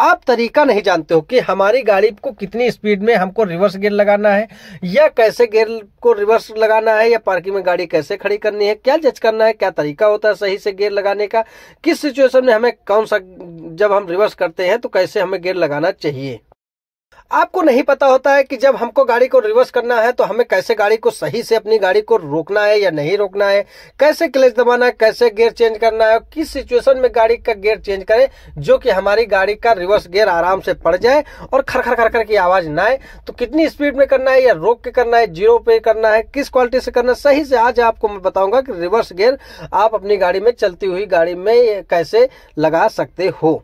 आप तरीका नहीं जानते हो कि हमारी गाड़ी को कितनी स्पीड में हमको रिवर्स गियर लगाना है या कैसे गियर को रिवर्स लगाना है या पार्किंग में गाड़ी कैसे खड़ी करनी है क्या जज करना है क्या तरीका होता है सही से गियर लगाने का किस सिचुएशन में हमें कौन सा जब हम रिवर्स करते हैं तो कैसे हमें गियर लगाना चाहिए आपको नहीं पता होता है कि जब हमको गाड़ी को रिवर्स करना है तो हमें कैसे गाड़ी को सही से अपनी गाड़ी को रोकना है या नहीं रोकना है कैसे क्लच दबाना है कैसे गियर चेंज करना है किस सिचुएशन में गाड़ी का गियर चेंज करें जो कि हमारी गाड़ी का रिवर्स गियर आराम से पड़ जाए और खर खर खर खर की आवाज़ ना आए तो कितनी स्पीड में करना है या रोक के करना है जीरो पे करना है किस क्वालिटी से करना है सही से आज आपको मैं बताऊंगा कि रिवर्स गियर आप अपनी गाड़ी में चलती हुई गाड़ी में कैसे लगा सकते हो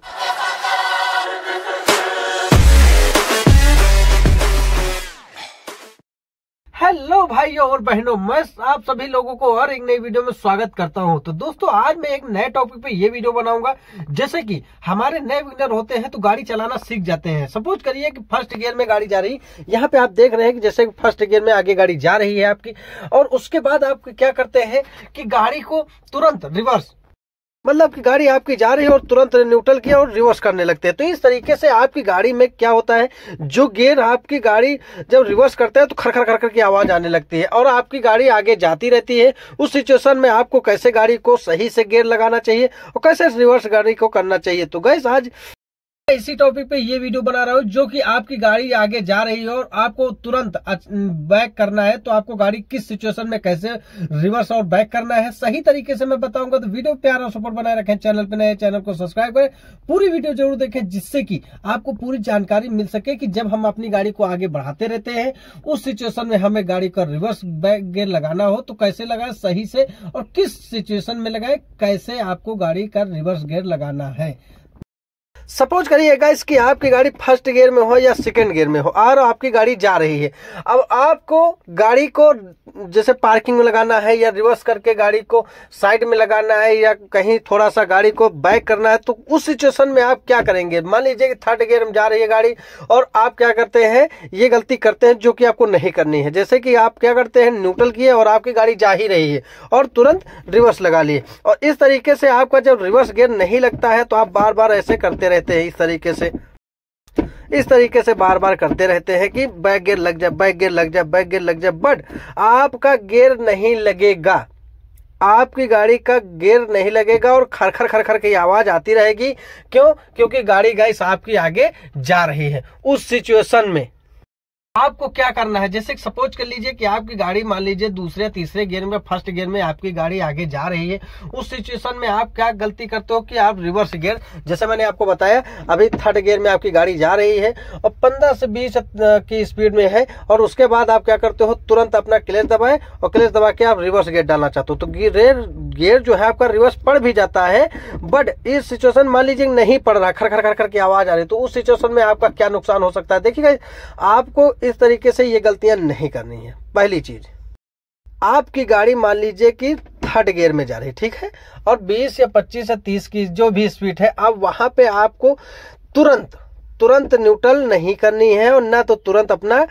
हेलो भाइयों और बहनों मैं आप सभी लोगों को और एक नई वीडियो में स्वागत करता हूं तो दोस्तों आज मैं एक नए टॉपिक पे ये वीडियो बनाऊंगा जैसे कि हमारे नए विग्नर होते हैं तो गाड़ी चलाना सीख जाते हैं सपोज करिए कि फर्स्ट गियर में गाड़ी जा रही यहाँ पे आप देख रहे हैं कि जैसे फर्स्ट गियर में आगे गाड़ी जा रही है आपकी और उसके बाद आप क्या करते हैं कि गाड़ी को तुरंत रिवर्स मतलब कि गाड़ी आपकी जा रही है और तुरंत न्यूट्रल किया और रिवर्स करने लगते हैं तो इस तरीके से आपकी गाड़ी में क्या होता है जो गेयर आपकी गाड़ी जब रिवर्स करते हैं तो खरखर खरखर की आवाज़ आने लगती है और आपकी गाड़ी आगे जाती रहती है उस सिचुएशन में आपको कैसे गाड़ी को सही से गेयर लगाना चाहिए और कैसे रिवर्स गाड़ी को करना चाहिए तो गैस आज इसी टॉपिक पे ये वीडियो बना रहा हूँ जो कि आपकी गाड़ी आगे जा रही है और आपको तुरंत बैक करना है तो आपको गाड़ी किस सिचुएशन में कैसे रिवर्स और बैक करना है सही तरीके से मैं बताऊंगा तो वीडियो प्यार और सपोर्ट बनाए रखें चैनल पे नए चैनल को सब्सक्राइब करें पूरी वीडियो जरूर देखें जिससे की आपको पूरी जानकारी मिल सके की जब हम अपनी गाड़ी को आगे बढ़ाते रहते हैं उस सिचुएशन में हमें गाड़ी का रिवर्स बैक गेयर लगाना हो तो कैसे लगाए सही से और किस सिचुएशन में लगाए कैसे आपको गाड़ी का रिवर्स गेयर लगाना है सपोज करिएगा इसकी आपकी गाड़ी फर्स्ट गियर में हो या सेकेंड गियर में हो और आपकी गाड़ी जा रही है अब आपको गाड़ी को जैसे पार्किंग में लगाना है या रिवर्स करके गाड़ी को साइड में लगाना है या कहीं थोड़ा सा गाड़ी को बैक करना है तो उस सिचुएशन में आप क्या करेंगे मान लीजिए कि थर्ड गियर में जा रही है गाड़ी और आप क्या करते हैं ये गलती करते हैं जो कि आपको नहीं करनी है जैसे कि आप क्या करते हैं न्यूट्रल किए और आपकी गाड़ी जा ही रही है और तुरंत रिवर्स लगा लिए और इस तरीके से आपका जब रिवर्स गियर नहीं लगता है तो आप बार बार ऐसे करते रहे रहते हैं इस तरीके से इस तरीके से बार बार करते रहते हैं कि बैक गेयर लग जाए बैक गेयर लग जाए बैक गेयर लग जाए बट आपका गेयर नहीं लगेगा आपकी गाड़ी का गेयर नहीं लगेगा और खर खर खर खर की आवाज आती रहेगी क्यों क्योंकि गाड़ी गाइस आपकी आगे जा रही है उस सिचुएशन में आपको क्या करना है जैसे सपोज कर लीजिए कि आपकी गाड़ी मान लीजिए दूसरे तीसरे गियर में फर्स्ट गियर में आपकी गाड़ी आगे जा रही है उस सिचुएशन में आप क्या गलती करते हो कि आप रिवर्स गियर जैसे मैंने आपको बताया अभी थर्ड गियर में आपकी गाड़ी जा रही है और 15 से 20 की स्पीड में है और उसके बाद आप क्या करते हो तुरंत अपना क्लेश दबाए और क्लेश दबा के आप रिवर्स गेयर डालना चाहते हो तो गियर गियर जो है आपका रिवर्स पड़ भी जाता है बट इस सिचुएशन मान लीजिए नहीं पड़ रहा खर खर खर खर की आवाज आ रही तो उस सिचुएशन में आपका क्या नुकसान हो सकता है देखिए आपको इस तरीके से ये गलतियां नहीं करनी है पहली चीज आपकी गाड़ी मान लीजिए कि थर्ड गियर में जा रही है ठीक है और 20 या 25 या 30 की जो भी स्पीड है अब वहां पे आपको तुरंत तुरंत न्यूट्रल नहीं करनी है और ना तो तुरंत अपना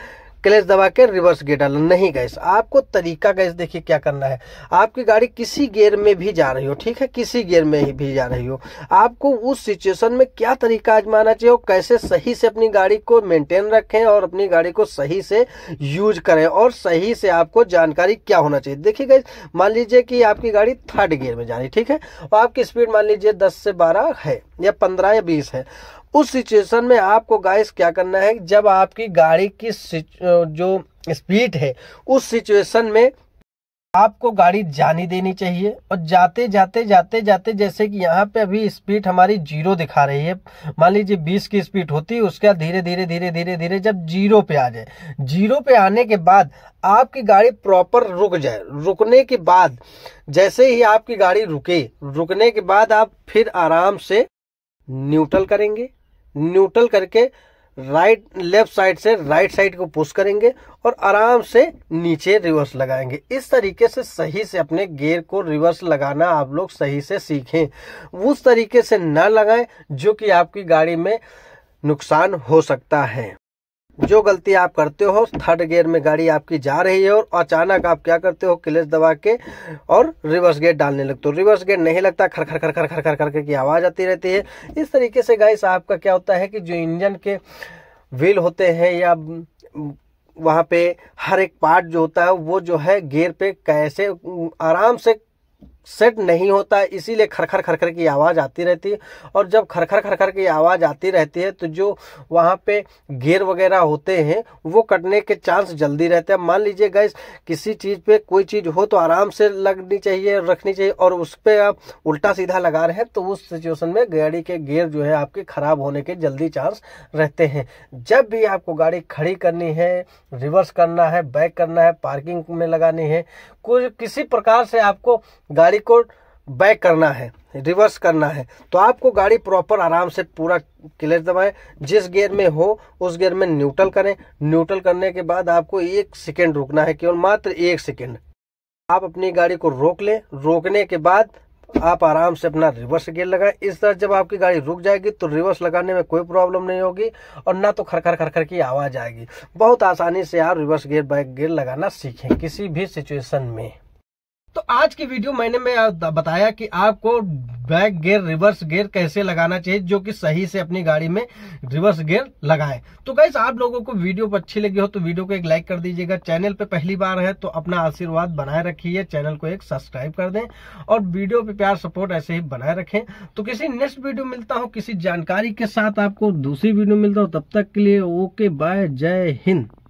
क्लेश दबा के रिवर्स गियर डालना नहीं गैस आपको तरीका गैस देखिए क्या करना है आपकी गाड़ी किसी गियर में भी जा रही हो ठीक है किसी गियर में ही भी जा रही हो आपको उस सिचुएशन में क्या तरीका आजमाना चाहिए और कैसे सही से अपनी गाड़ी को मेंटेन रखें और अपनी गाड़ी को सही से यूज करें और सही से आपको जानकारी क्या होना चाहिए देखिए गैस मान लीजिए कि आपकी गाड़ी थर्ड गियर में जा रही ठीक है और आपकी स्पीड मान लीजिए दस से बारह है या पंद्रह या बीस है उस सिचुएशन में आपको गाइस क्या करना है जब आपकी गाड़ी की जो स्पीड है उस सिचुएशन में आपको गाड़ी जाने देनी चाहिए और जाते जाते जाते जाते जैसे कि यहाँ पे अभी स्पीड हमारी जीरो दिखा रही है मान लीजिए बीस की स्पीड होती है उसके बाद धीरे धीरे धीरे धीरे धीरे जब जीरो पे आ जाए जीरो पे आने के बाद आपकी गाड़ी प्रॉपर रुक जाए रुकने के बाद जैसे ही आपकी गाड़ी रुके रुकने के बाद आप फिर आराम से न्यूट्रल करेंगे न्यूट्रल करके राइट लेफ्ट साइड से राइट साइड को पुश करेंगे और आराम से नीचे रिवर्स लगाएंगे इस तरीके से सही से अपने गेयर को रिवर्स लगाना आप लोग सही से सीखें उस तरीके से ना लगाएं जो कि आपकी गाड़ी में नुकसान हो सकता है जो गलती आप करते हो थर्ड गियर में गाड़ी आपकी जा रही है और अचानक आप क्या करते हो क्लेश दबा के और रिवर्स गेट डालने लगते हो रिवर्स गेट नहीं लगता खर खर खर खर खर खर करके की आवाज़ आती रहती है इस तरीके से गाइस आपका क्या होता है कि जो इंजन के व्हील होते हैं या वहाँ पे हर एक पार्ट जो होता है वो जो है गेयर पे कैसे आराम से सेट नहीं होता है इसीलिए खरखर खरखर की आवाज़ आती रहती है और जब खरखर खरखर की आवाज़ आती रहती है तो जो वहाँ पे गेयर वगैरह होते हैं वो कटने के चांस जल्दी रहते हैं मान लीजिए गैस किसी चीज़ पे कोई चीज़ हो तो आराम से लगनी चाहिए रखनी चाहिए और उस पर आप उल्टा सीधा लगा रहे हैं तो उस सिचुएसन में गाड़ी के गेयर जो है आपके ख़राब होने के जल्दी चांस रहते हैं जब भी आपको गाड़ी खड़ी करनी है रिवर्स करना है बैक करना है पार्किंग में लगानी है कोई किसी प्रकार से आपको गाड़ी गाड़ी को बैक करना है रिवर्स करना है तो आपको गाड़ी प्रॉपर आराम से पूरा क्लेच दबाएं जिस गियर में हो उस गियर में न्यूट्रल करें न्यूट्रल करने के बाद आपको एक सेकेंड रुकना है केवल मात्र एक सेकेंड आप अपनी गाड़ी को रोक लें रोकने के बाद आप आराम से अपना रिवर्स गियर लगाएं इस तरह जब आपकी गाड़ी रुक जाएगी तो रिवर्स लगाने में कोई प्रॉब्लम नहीं होगी और ना तो खरखर खरखर की आवाज़ आएगी बहुत आसानी से आप रिवर्स गियर बैक गियर लगाना सीखें किसी भी सिचुएशन में तो आज की वीडियो मैंने मैं बताया कि आपको बैक गेयर रिवर्स गेयर कैसे लगाना चाहिए जो कि सही से अपनी गाड़ी में रिवर्स गेयर लगाएं तो गैस आप लोगों को वीडियो अच्छी लगी हो तो वीडियो को एक लाइक कर दीजिएगा चैनल पे पहली बार है तो अपना आशीर्वाद बनाए रखिए चैनल को एक सब्सक्राइब कर दें और वीडियो पे प्यार सपोर्ट ऐसे ही बनाए रखें तो किसी नेक्स्ट वीडियो मिलता हो किसी जानकारी के साथ आपको दूसरी वीडियो मिलता हो तब तक के लिए ओके बाय जय हिंद